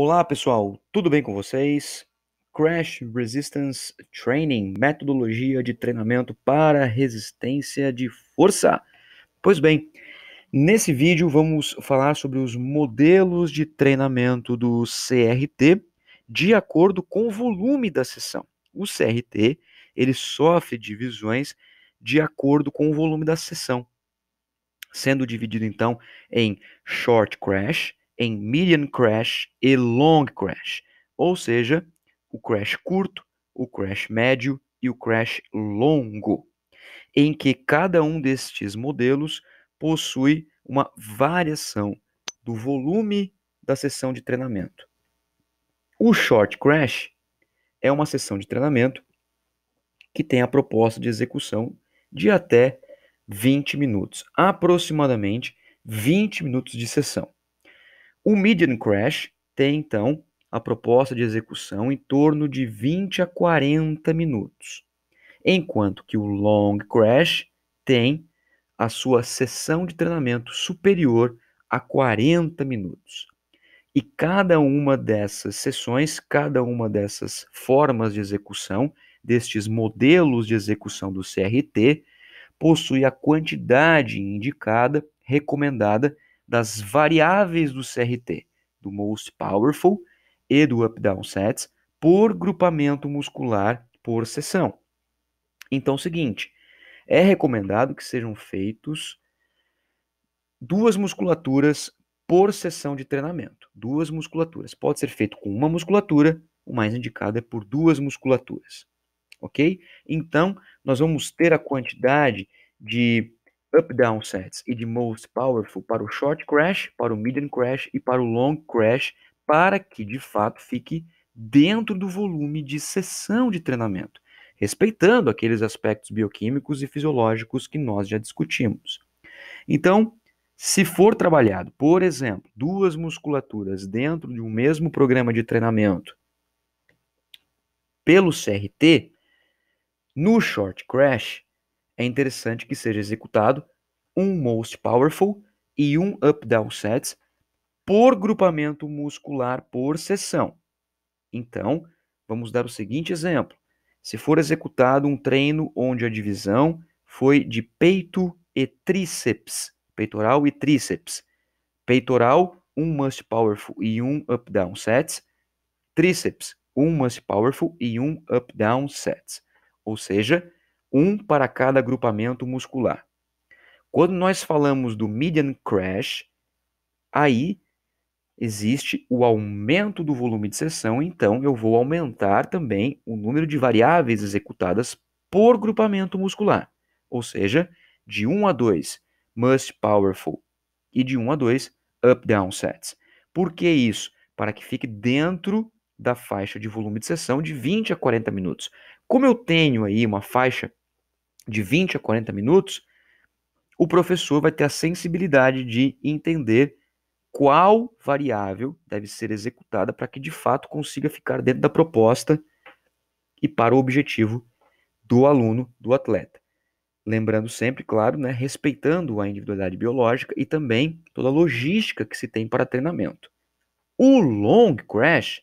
Olá pessoal, tudo bem com vocês? Crash Resistance Training, metodologia de treinamento para resistência de força. Pois bem, nesse vídeo vamos falar sobre os modelos de treinamento do CRT de acordo com o volume da sessão. O CRT, ele sofre divisões de acordo com o volume da sessão, sendo dividido então em short crash, em median crash e long crash, ou seja, o crash curto, o crash médio e o crash longo, em que cada um destes modelos possui uma variação do volume da sessão de treinamento. O short crash é uma sessão de treinamento que tem a proposta de execução de até 20 minutos, aproximadamente 20 minutos de sessão. O Median Crash tem então a proposta de execução em torno de 20 a 40 minutos, enquanto que o Long Crash tem a sua sessão de treinamento superior a 40 minutos. E cada uma dessas sessões, cada uma dessas formas de execução, destes modelos de execução do CRT, possui a quantidade indicada, recomendada das variáveis do CRT, do Most Powerful e do Up Down Sets, por grupamento muscular por sessão. Então, é seguinte, é recomendado que sejam feitos duas musculaturas por sessão de treinamento. Duas musculaturas. Pode ser feito com uma musculatura, o mais indicado é por duas musculaturas. Ok? Então, nós vamos ter a quantidade de up-down sets e de most powerful para o short crash, para o medium crash e para o long crash, para que de fato fique dentro do volume de sessão de treinamento, respeitando aqueles aspectos bioquímicos e fisiológicos que nós já discutimos. Então, se for trabalhado, por exemplo, duas musculaturas dentro de um mesmo programa de treinamento pelo CRT, no short crash, é interessante que seja executado um Most Powerful e um Up Down Sets por grupamento muscular por sessão. Então, vamos dar o seguinte exemplo. Se for executado um treino onde a divisão foi de peito e tríceps, peitoral e tríceps, peitoral, um Must Powerful e um Up Down Sets, tríceps, um Must Powerful e um Up Down Sets. Ou seja, um para cada agrupamento muscular. Quando nós falamos do median crash, aí existe o aumento do volume de sessão, então eu vou aumentar também o número de variáveis executadas por grupamento muscular, ou seja, de 1 a 2 must powerful e de 1 a 2 up down sets. Por que isso? Para que fique dentro da faixa de volume de sessão de 20 a 40 minutos. Como eu tenho aí uma faixa de 20 a 40 minutos, o professor vai ter a sensibilidade de entender qual variável deve ser executada para que de fato consiga ficar dentro da proposta e para o objetivo do aluno, do atleta. Lembrando sempre, claro, né, respeitando a individualidade biológica e também toda a logística que se tem para treinamento. O long crash,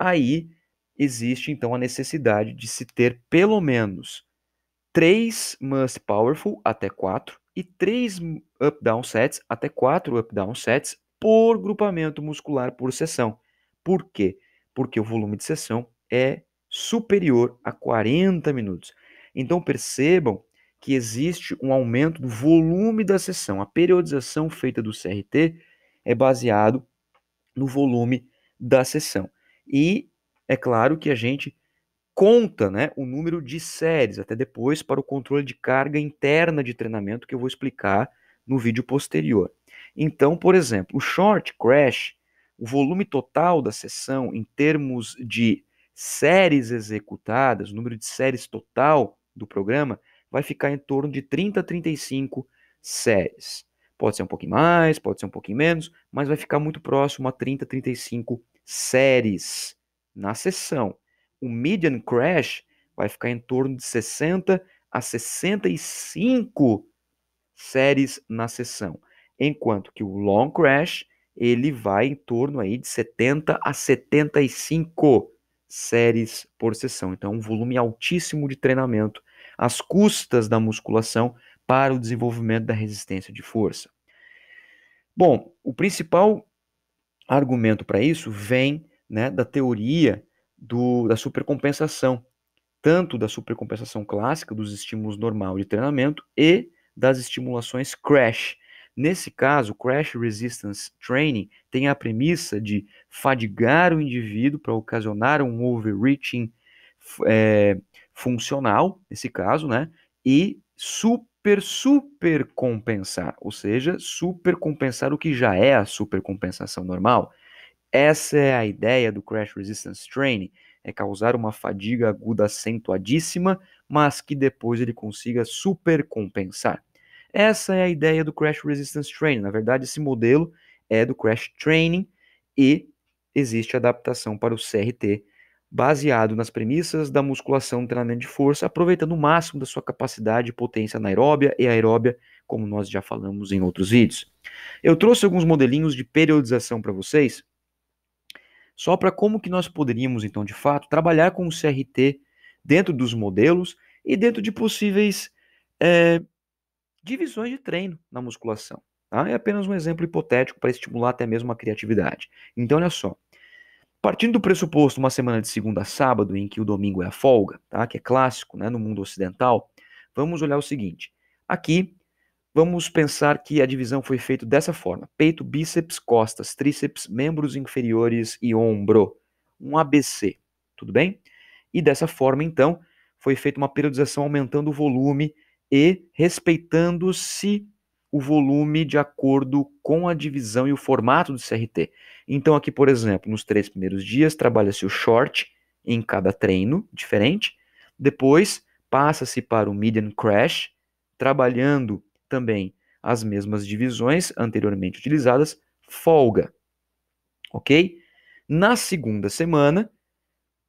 aí existe então a necessidade de se ter pelo menos 3 must powerful até 4 e 3 up-down sets até 4 up-down sets por grupamento muscular por sessão. Por quê? Porque o volume de sessão é superior a 40 minutos. Então percebam que existe um aumento do volume da sessão. A periodização feita do CRT é baseado no volume da sessão. E é claro que a gente conta né, o número de séries, até depois para o controle de carga interna de treinamento que eu vou explicar no vídeo posterior. Então, por exemplo, o short crash, o volume total da sessão em termos de séries executadas, o número de séries total do programa, vai ficar em torno de 30 a 35 séries. Pode ser um pouquinho mais, pode ser um pouquinho menos, mas vai ficar muito próximo a 30, 35 séries na sessão o median crash vai ficar em torno de 60 a 65 séries na sessão, enquanto que o long crash ele vai em torno aí de 70 a 75 séries por sessão. Então, é um volume altíssimo de treinamento às custas da musculação para o desenvolvimento da resistência de força. Bom, o principal argumento para isso vem né, da teoria do, da supercompensação, tanto da supercompensação clássica, dos estímulos normal de treinamento e das estimulações crash. Nesse caso, crash resistance training tem a premissa de fadigar o indivíduo para ocasionar um overreaching é, funcional, nesse caso, né? E super, super compensar, ou seja, supercompensar o que já é a supercompensação normal. Essa é a ideia do Crash Resistance Training, é causar uma fadiga aguda acentuadíssima, mas que depois ele consiga supercompensar. Essa é a ideia do Crash Resistance Training. Na verdade, esse modelo é do Crash Training e existe adaptação para o CRT, baseado nas premissas da musculação do treinamento de força, aproveitando o máximo da sua capacidade e potência anaeróbia e aeróbia, como nós já falamos em outros vídeos. Eu trouxe alguns modelinhos de periodização para vocês, só para como que nós poderíamos, então, de fato, trabalhar com o CRT dentro dos modelos e dentro de possíveis é, divisões de treino na musculação. Tá? É apenas um exemplo hipotético para estimular até mesmo a criatividade. Então, olha só. Partindo do pressuposto uma semana de segunda a sábado, em que o domingo é a folga, tá? que é clássico né, no mundo ocidental, vamos olhar o seguinte. Aqui, Vamos pensar que a divisão foi feita dessa forma: peito, bíceps, costas, tríceps, membros inferiores e ombro. Um ABC, tudo bem? E dessa forma, então, foi feita uma periodização aumentando o volume e respeitando-se o volume de acordo com a divisão e o formato do CRT. Então, aqui, por exemplo, nos três primeiros dias, trabalha-se o short em cada treino diferente. Depois, passa-se para o median crash, trabalhando também as mesmas divisões anteriormente utilizadas, folga. Ok? Na segunda semana,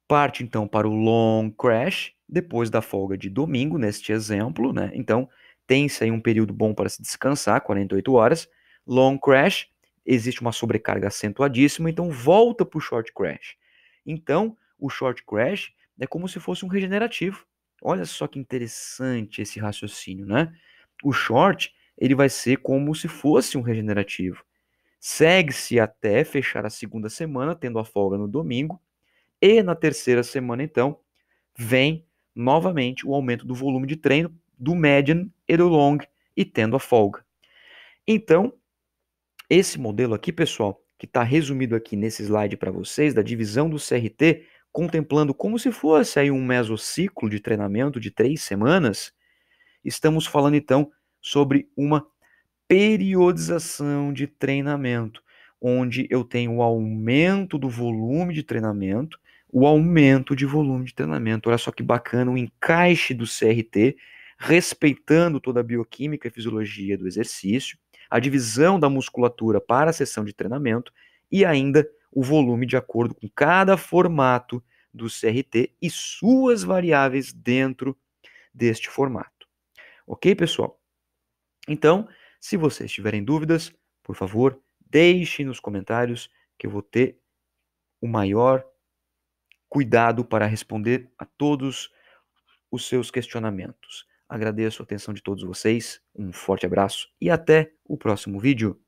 parte então para o long crash, depois da folga de domingo, neste exemplo, né? Então, tem-se aí um período bom para se descansar, 48 horas. Long crash, existe uma sobrecarga acentuadíssima, então volta para o short crash. Então, o short crash é como se fosse um regenerativo. Olha só que interessante esse raciocínio, né? O short, ele vai ser como se fosse um regenerativo. Segue-se até fechar a segunda semana, tendo a folga no domingo, e na terceira semana, então, vem novamente o aumento do volume de treino do median e do long e tendo a folga. Então, esse modelo aqui, pessoal, que está resumido aqui nesse slide para vocês, da divisão do CRT, contemplando como se fosse aí um mesociclo de treinamento de três semanas, Estamos falando então sobre uma periodização de treinamento, onde eu tenho o aumento do volume de treinamento, o aumento de volume de treinamento. Olha só que bacana o encaixe do CRT, respeitando toda a bioquímica e fisiologia do exercício, a divisão da musculatura para a sessão de treinamento e ainda o volume de acordo com cada formato do CRT e suas variáveis dentro deste formato. Ok, pessoal? Então, se vocês tiverem dúvidas, por favor, deixem nos comentários que eu vou ter o maior cuidado para responder a todos os seus questionamentos. Agradeço a atenção de todos vocês, um forte abraço e até o próximo vídeo.